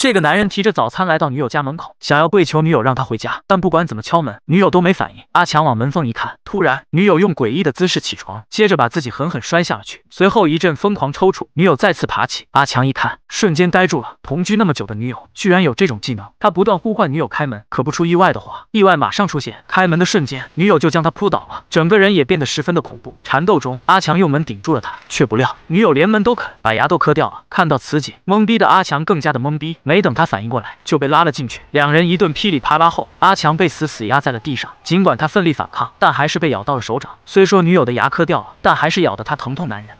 这个男人提着早餐来到女友家门口，想要跪求女友让他回家，但不管怎么敲门，女友都没反应。阿强往门缝一看。突然，女友用诡异的姿势起床，接着把自己狠狠摔下了去，随后一阵疯狂抽搐。女友再次爬起，阿强一看，瞬间呆住了。同居那么久的女友，居然有这种技能！他不断呼唤女友开门，可不出意外的话，意外马上出现。开门的瞬间，女友就将他扑倒了，整个人也变得十分的恐怖。缠斗中，阿强用门顶住了他，却不料女友连门都啃，把牙都磕掉了。看到此景，懵逼的阿强更加的懵逼。没等他反应过来，就被拉了进去。两人一顿噼里啪啦后，阿强被死死压在了地上。尽管他奋力反抗，但还是。被咬到了手掌，虽说女友的牙磕掉了，但还是咬得他疼痛难忍。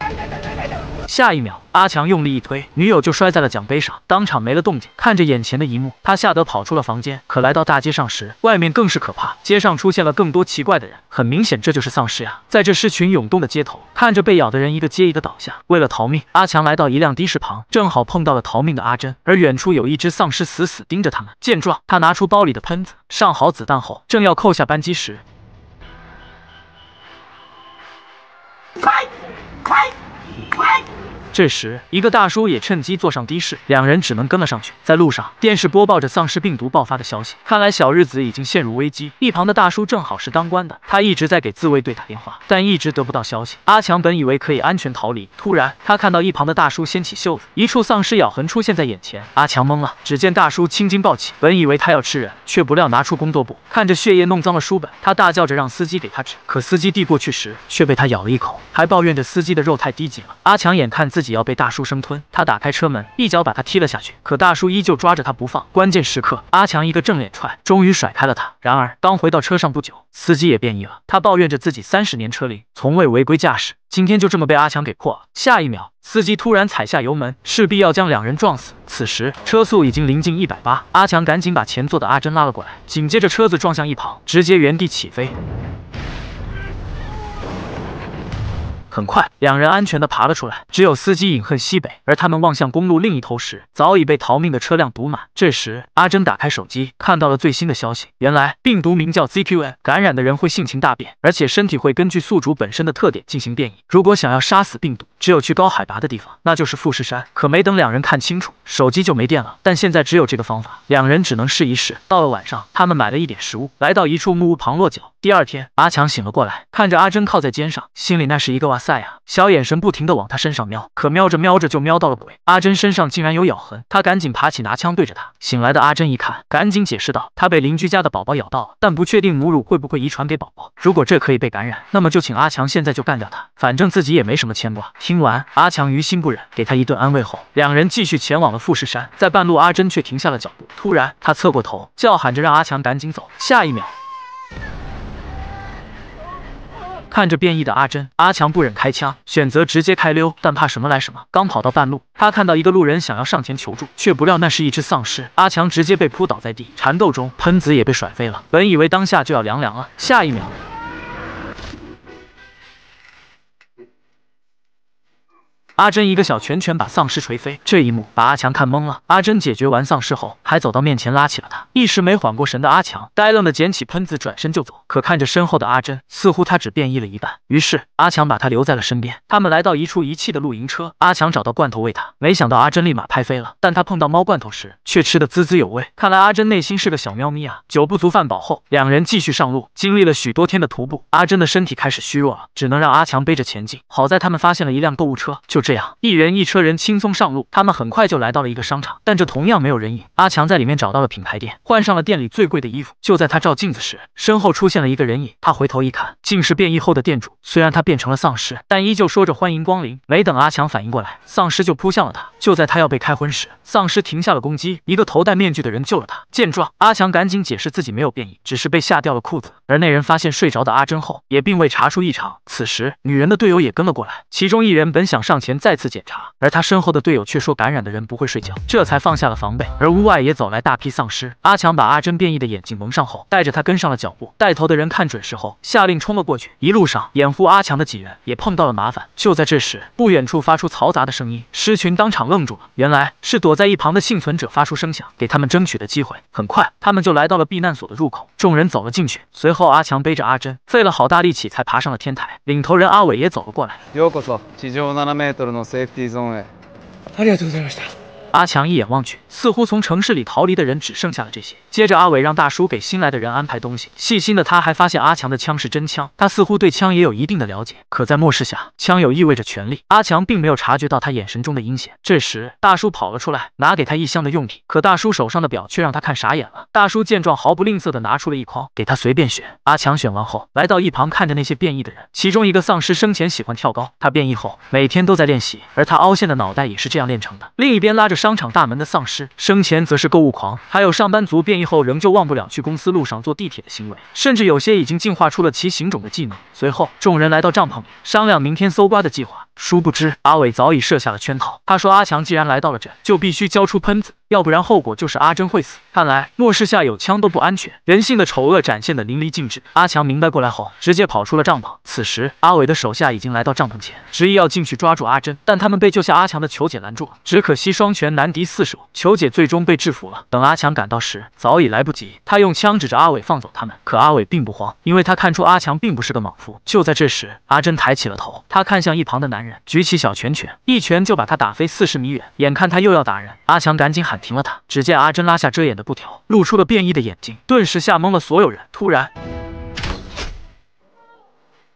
下一秒，阿强用力一推，女友就摔在了奖杯上，当场没了动静。看着眼前的一幕，他吓得跑出了房间。可来到大街上时，外面更是可怕，街上出现了更多奇怪的人，很明显这就是丧尸呀。在这尸群涌动的街头，看着被咬的人一个接一个倒下，为了逃命，阿强来到一辆的士旁，正好碰到了逃命的阿珍，而远处有一只丧尸死死盯着他们。见状，他拿出包里的喷子，上好子弹后，正要扣下扳机时。快，快，快。这时，一个大叔也趁机坐上的士，两人只能跟了上去。在路上，电视播报着丧尸病毒爆发的消息，看来小日子已经陷入危机。一旁的大叔正好是当官的，他一直在给自卫队打电话，但一直得不到消息。阿强本以为可以安全逃离，突然他看到一旁的大叔掀起袖子，一处丧尸咬痕出现在眼前。阿强懵了，只见大叔青筋暴起，本以为他要吃人，却不料拿出工作簿，看着血液弄脏了书本，他大叫着让司机给他纸，可司机递过去时却被他咬了一口，还抱怨着司机的肉太低级了。阿强眼看自。自己要被大叔生吞，他打开车门，一脚把他踢了下去。可大叔依旧抓着他不放。关键时刻，阿强一个正脸踹，终于甩开了他。然而，刚回到车上不久，司机也变异了。他抱怨着自己三十年车龄，从未违规驾驶，今天就这么被阿强给破了。下一秒，司机突然踩下油门，势必要将两人撞死。此时车速已经临近一百八，阿强赶紧把前座的阿珍拉了过来。紧接着车子撞向一旁，直接原地起飞。很快，两人安全地爬了出来，只有司机饮恨西北。而他们望向公路另一头时，早已被逃命的车辆堵满。这时，阿珍打开手机，看到了最新的消息。原来，病毒名叫 ZQN，感染的人会性情大变，而且身体会根据宿主本身的特点进行变异。如果想要杀死病毒，只有去高海拔的地方，那就是富士山。可没等两人看清楚，手机就没电了。但现在只有这个方法，两人只能试一试。到了晚上，他们买了一点食物，来到一处木屋旁落脚。第二天，阿强醒了过来，看着阿珍靠在肩上，心里那是一个哇。赛啊，小眼神不停的往他身上瞄，可瞄着瞄着就瞄到了鬼。阿珍身上竟然有咬痕，他赶紧爬起拿枪对着他。醒来的阿珍一看，赶紧解释道，他被邻居家的宝宝咬到了，但不确定母乳会不会遗传给宝宝。如果这可以被感染，那么就请阿强现在就干掉他，反正自己也没什么牵挂。听完，阿强于心不忍，给他一顿安慰后，两人继续前往了富士山。在半路，阿珍却停下了脚步，突然他侧过头叫喊着让阿强赶紧走。下一秒。看着变异的阿珍，阿强不忍开枪，选择直接开溜。但怕什么来什么，刚跑到半路，他看到一个路人想要上前求助，却不料那是一只丧尸，阿强直接被扑倒在地。缠斗中，喷子也被甩飞了。本以为当下就要凉凉了，下一秒。阿珍一个小拳拳把丧尸锤飞，这一幕把阿强看懵了。阿珍解决完丧尸后，还走到面前拉起了他。一时没缓过神的阿强，呆愣的捡起喷子转身就走。可看着身后的阿珍，似乎他只变异了一半。于是阿强把他留在了身边。他们来到一处遗弃的露营车，阿强找到罐头喂他，没想到阿珍立马拍飞了。但他碰到猫罐头时，却吃得滋滋有味。看来阿珍内心是个小喵咪啊。酒不足饭饱后，两人继续上路。经历了许多天的徒步，阿珍的身体开始虚弱了，只能让阿强背着前进。好在他们发现了一辆购物车，就这。这样，一人一车人轻松上路。他们很快就来到了一个商场，但这同样没有人影。阿强在里面找到了品牌店，换上了店里最贵的衣服。就在他照镜子时，身后出现了一个人影。他回头一看，竟是变异后的店主。虽然他变成了丧尸，但依旧说着欢迎光临。没等阿强反应过来，丧尸就扑向了他。就在他要被开荤时，丧尸停下了攻击，一个头戴面具的人救了他。见状，阿强赶紧解释自己没有变异，只是被吓掉了裤子。而那人发现睡着的阿珍后，也并未查出异常。此时，女人的队友也跟了过来，其中一人本想上前。再次检查，而他身后的队友却说感染的人不会睡觉，这才放下了防备。而屋外也走来大批丧尸。阿强把阿珍变异的眼睛蒙上后，带着他跟上了脚步。带头的人看准时候，下令冲了过去。一路上掩护阿强的几人也碰到了麻烦。就在这时，不远处发出嘈杂的声音，狮群当场愣住了。原来是躲在一旁的幸存者发出声响，给他们争取的机会。很快，他们就来到了避难所的入口，众人走了进去。随后，阿强背着阿珍，费了好大力气才爬上了天台。领头人阿伟也走了过来。阿强一眼望去，似乎从城市里逃离的人只剩下了这些。接着，阿伟让大叔给新来的人安排东西。细心的他还发现阿强的枪是真枪，他似乎对枪也有一定的了解。可在末世下，枪有意味着权力。阿强并没有察觉到他眼神中的阴险。这时，大叔跑了出来，拿给他一箱的用品。可大叔手上的表却让他看傻眼了。大叔见状，毫不吝啬的拿出了一筐，给他随便选。阿强选完后，来到一旁看着那些变异的人。其中一个丧尸生前喜欢跳高，他变异后每天都在练习，而他凹陷的脑袋也是这样练成的。另一边拉着商场大门的丧尸生前则是购物狂，还有上班族变。以后仍旧忘不了去公司路上坐地铁的行为，甚至有些已经进化出了骑行种的技能。随后，众人来到帐篷里商量明天搜刮的计划，殊不知阿伟早已设下了圈套。他说：“阿强既然来到了这，就必须交出喷子。”要不然后果就是阿珍会死。看来末世下有枪都不安全，人性的丑恶展现的淋漓尽致。阿强明白过来后，直接跑出了帐篷。此时阿伟的手下已经来到帐篷前，执意要进去抓住阿珍，但他们被救下阿强的球姐拦住了。只可惜双拳难敌四手，球姐最终被制服了。等阿强赶到时，早已来不及。他用枪指着阿伟放走他们，可阿伟并不慌，因为他看出阿强并不是个莽夫。就在这时，阿珍抬起了头，他看向一旁的男人，举起小拳拳，一拳就把他打飞四十米远。眼看他又要打人，阿强赶紧喊。停了他，只见阿珍拉下遮掩的布条，露出了变异的眼睛，顿时吓懵了所有人。突然。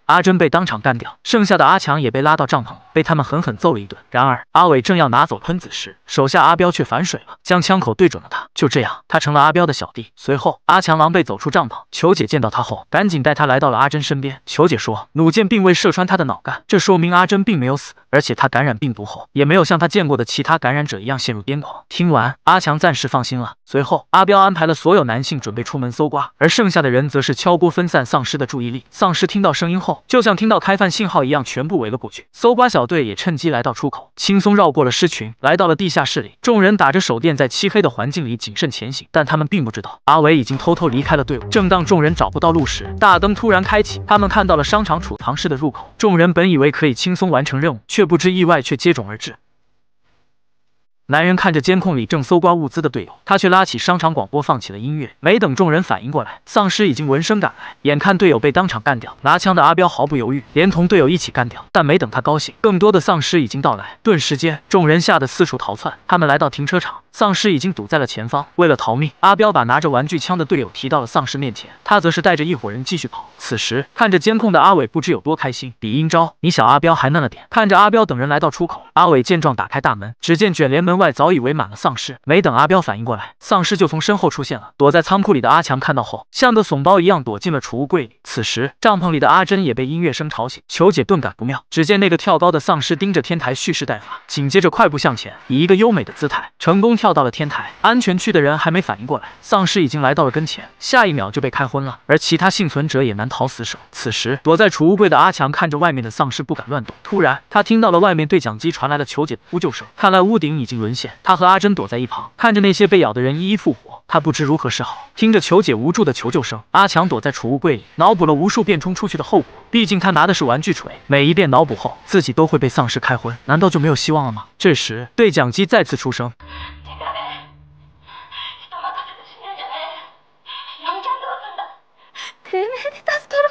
阿珍被当场干掉，剩下的阿强也被拉到帐篷，被他们狠狠揍了一顿。然而阿伟正要拿走喷子时，手下阿彪却反水了，将枪口对准了他。就这样，他成了阿彪的小弟。随后阿强狼狈走出帐篷，球姐见到他后，赶紧带他来到了阿珍身边。球姐说，弩箭并未射穿他的脑干，这说明阿珍并没有死，而且他感染病毒后也没有像他见过的其他感染者一样陷入癫狂。听完，阿强暂时放心了。随后阿彪安排了所有男性准备出门搜刮，而剩下的人则是敲锅分散丧尸的注意力。丧尸听到声音后。就像听到开饭信号一样，全部围了过去。搜刮小队也趁机来到出口，轻松绕过了狮群，来到了地下室里。众人打着手电，在漆黑的环境里谨慎前行。但他们并不知道，阿伟已经偷偷离开了队伍。正当众人找不到路时，大灯突然开启，他们看到了商场储藏室的入口。众人本以为可以轻松完成任务，却不知意外却接踵而至。男人看着监控里正搜刮物资的队友，他却拉起商场广播放起了音乐。没等众人反应过来，丧尸已经闻声赶来，眼看队友被当场干掉，拿枪的阿彪毫不犹豫，连同队友一起干掉。但没等他高兴，更多的丧尸已经到来，顿时间，众人吓得四处逃窜。他们来到停车场。丧尸已经堵在了前方，为了逃命，阿彪把拿着玩具枪的队友提到了丧尸面前，他则是带着一伙人继续跑。此时看着监控的阿伟不知有多开心。李英昭，你小阿彪还嫩了点。看着阿彪等人来到出口，阿伟见状打开大门，只见卷帘门外早已围满了丧尸。没等阿彪反应过来，丧尸就从身后出现了。躲在仓库里的阿强看到后，像个怂包一样躲进了储物柜里。此时帐篷里的阿珍也被音乐声吵醒，求解顿感不妙。只见那个跳高的丧尸盯着天台蓄势待发，紧接着快步向前，以一个优美的姿态成功跳。跳到了天台，安全区的人还没反应过来，丧尸已经来到了跟前，下一秒就被开荤了。而其他幸存者也难逃死守。此时躲在储物柜的阿强看着外面的丧尸，不敢乱动。突然，他听到了外面对讲机传来了求解的呼救声，看来屋顶已经沦陷。他和阿珍躲在一旁，看着那些被咬的人一一复活，他不知如何是好。听着求解无助的求救声，阿强躲在储物柜里，脑补了无数遍冲出去的后果。毕竟他拿的是玩具锤，每一遍脑补后，自己都会被丧尸开荤。难道就没有希望了吗？这时对讲机再次出声。で助けろ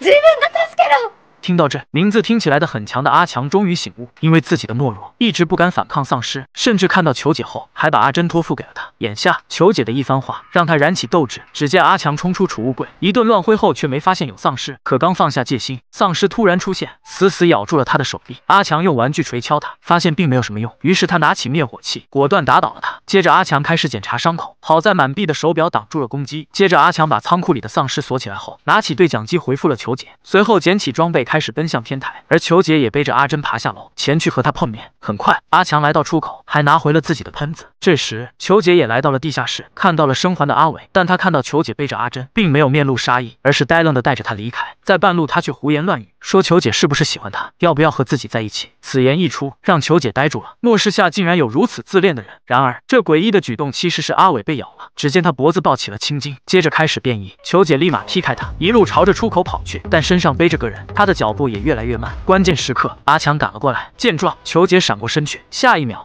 自分が助けろ听到这名字听起来的很强的阿强终于醒悟，因为自己的懦弱一直不敢反抗丧尸，甚至看到求姐后还把阿珍托付给了他。眼下求姐的一番话让他燃起斗志。只见阿强冲出储物柜，一顿乱挥后却没发现有丧尸。可刚放下戒心，丧尸突然出现，死死咬住了他的手臂。阿强用玩具锤敲他，发现并没有什么用，于是他拿起灭火器，果断打倒了他。接着阿强开始检查伤口，好在满臂的手表挡住了攻击。接着阿强把仓库里的丧尸锁起来后，拿起对讲机回复了求姐，随后捡起装备。开始奔向天台，而裘姐也背着阿珍爬下楼，前去和他碰面。很快，阿强来到出口，还拿回了自己的喷子。这时，裘姐也来到了地下室，看到了生还的阿伟，但他看到裘姐背着阿珍，并没有面露杀意，而是呆愣的带着他离开。在半路，他却胡言乱语。说：“球姐是不是喜欢他？要不要和自己在一起？”此言一出，让球姐呆住了。末世下竟然有如此自恋的人。然而，这诡异的举动其实是阿伟被咬了。只见他脖子抱起了青筋，接着开始变异。球姐立马劈开他，一路朝着出口跑去，但身上背着个人，他的脚步也越来越慢。关键时刻，阿强赶了过来，见状，球姐闪过身去。下一秒。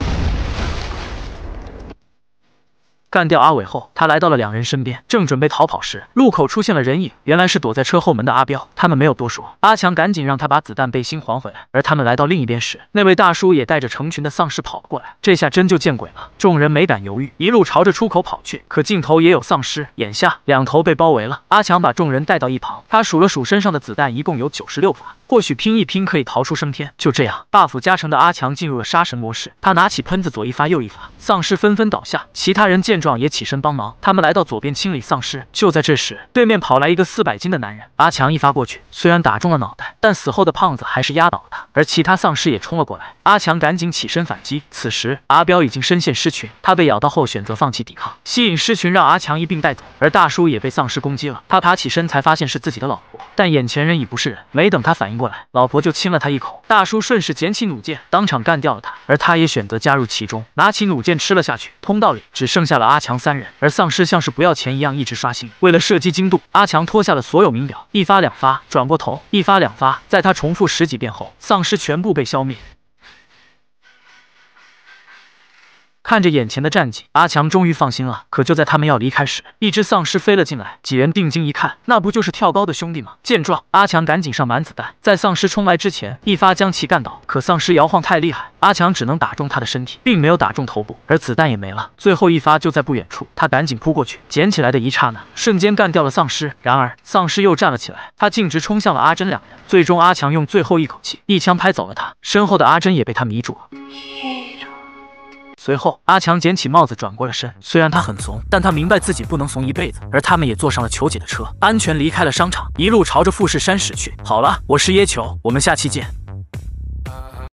干掉阿伟后，他来到了两人身边，正准备逃跑时，路口出现了人影，原来是躲在车后门的阿彪。他们没有多说，阿强赶紧让他把子弹背心还回来。而他们来到另一边时，那位大叔也带着成群的丧尸跑了过来，这下真就见鬼了。众人没敢犹豫，一路朝着出口跑去。可尽头也有丧尸，眼下两头被包围了。阿强把众人带到一旁，他数了数身上的子弹，一共有九十六发。或许拼一拼可以逃出升天。就这样，buff 加成的阿强进入了杀神模式。他拿起喷子，左一发，右一发，丧尸纷纷倒下。其他人见状也起身帮忙。他们来到左边清理丧尸。就在这时，对面跑来一个四百斤的男人。阿强一发过去，虽然打中了脑袋，但死后的胖子还是压倒了他。而其他丧尸也冲了过来，阿强赶紧起身反击。此时，阿彪已经深陷尸群，他被咬到后选择放弃抵抗，吸引尸群让阿强一并带走。而大叔也被丧尸攻击了，他爬起身才发现是自己的老婆，但眼前人已不是人。没等他反应过。过来，老婆就亲了他一口。大叔顺势捡起弩箭，当场干掉了他，而他也选择加入其中，拿起弩箭吃了下去。通道里只剩下了阿强三人，而丧尸像是不要钱一样一直刷新。为了射击精度，阿强脱下了所有名表，一发两发，转过头一发两发，在他重复十几遍后，丧尸全部被消灭。看着眼前的战绩，阿强终于放心了。可就在他们要离开时，一只丧尸飞了进来。几人定睛一看，那不就是跳高的兄弟吗？见状，阿强赶紧上满子弹，在丧尸冲来之前，一发将其干倒。可丧尸摇晃太厉害，阿强只能打中他的身体，并没有打中头部，而子弹也没了。最后一发就在不远处，他赶紧扑过去，捡起来的一刹那，瞬间干掉了丧尸。然而丧尸又站了起来，他径直冲向了阿珍两人。最终，阿强用最后一口气，一枪拍走了他身后的阿珍，也被他迷住了。随后，阿强捡起帽子，转过了身。虽然他很怂，但他明白自己不能怂一辈子。而他们也坐上了球姐的车，安全离开了商场，一路朝着富士山驶去。好了，我是椰球，我们下期见。